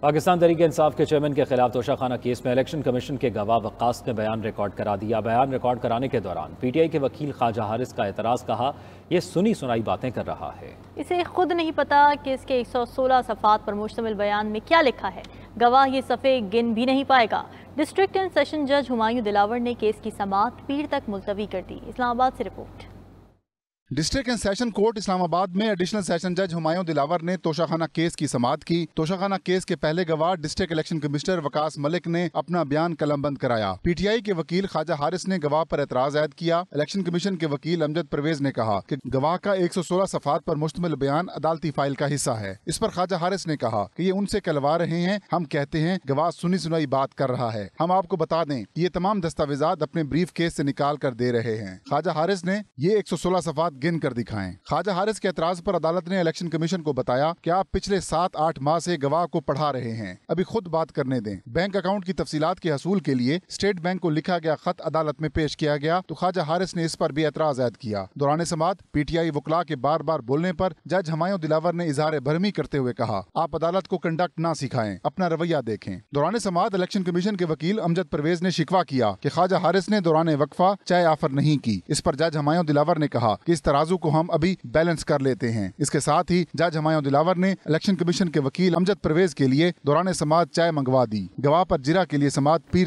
पाकिस्तान तरीके इंसाफ के चेयरमैन के खिलाफ तोशाखाना केस में इलेक्शन कमीशन के गवाह वक्ास ने बयान रिकॉर्ड करा दिया बयान रिकॉर्ड कराने के दौरान पीटीआई के वकील ख्वाजा हारिस का एतराज़ कहा यह सुनी सुनाई बातें कर रहा है इसे खुद नहीं पता कि इसके 116 सफात पर मुश्तमिल बयान में क्या लिखा है गवाह ये सफ़े गिन भी नहीं पाएगा डिस्ट्रिक्ट एंड सेशन जज हुमायूं दिलावर ने केस की समात पीर तक मुलतवी कर दी इस्लामाबाद से report district and session court Islamabad में एडिशनल सेशन जज हुमायूं दिलावर ने तोशाखाना केस की समाप्त की तोशाखाना केस के पहले गवाह district election commissioner Waqas Malik ने अपना बयान कलमबंद कराया पीटीआई के वकील खाजा हारिस ने गवाह पर एतराज आयद किया इलेक्शन कमीशन के वकील अमजद परवेज ने कहा की गवाह का सोलह सफात पर मुश्तमिल बयान अदालती फाइल का हिस्सा है इस पर ख्वाजा हारिस ने कहा की ये उनसे कलवा रहे हैं हम कहते हैं गवाह सुनी सुनाई बात कर रहा है हम आपको बता दें ये तमाम दस्तावेजात अपने ब्रीफ केस ऐसी निकाल कर दे रहे हैं ख्वाजा हारिस ने ये एक सफात गिन कर दिखाएं ख्वाजा हारिस के एतराज पर अदालत ने इलेक्शन कमीशन को बताया कि आप पिछले सात आठ माह से गवाह को पढ़ा रहे हैं अभी खुद बात करने दें बैंक अकाउंट की तफसीत के हसूल के लिए स्टेट बैंक को लिखा गया खत अदालत में पेश किया गया तो ख्वाजा हारिस ने इस पर भी एतराज आयद किया दौरान टी पीटीआई वकला के बार बार बोलने पर जज हमायों दिलावर ने इजहार भरमी करते हुए कहा आप अदालत को कंडक्ट न सिखाएं अपना रवैया देखें दौरान समाज इलेक्शन कमीशन के वकील अमजद परवेज ने शिकवा किया कि ख्वाजा हारिस ने दौरान वक्फा चाय ऑफर नहीं की इस पर जज हमायों दिलावर ने कहा कि इस तराजू को हम अभी बैलेंस कर लेते हैं इसके साथ ही जज हमायों दिलावर ने इलेक्शन कमीशन के वकील अमजद परवेज के लिए दौरान समाज चाय मंगवा दी गवाह पर जिरा के लिए समाज पीर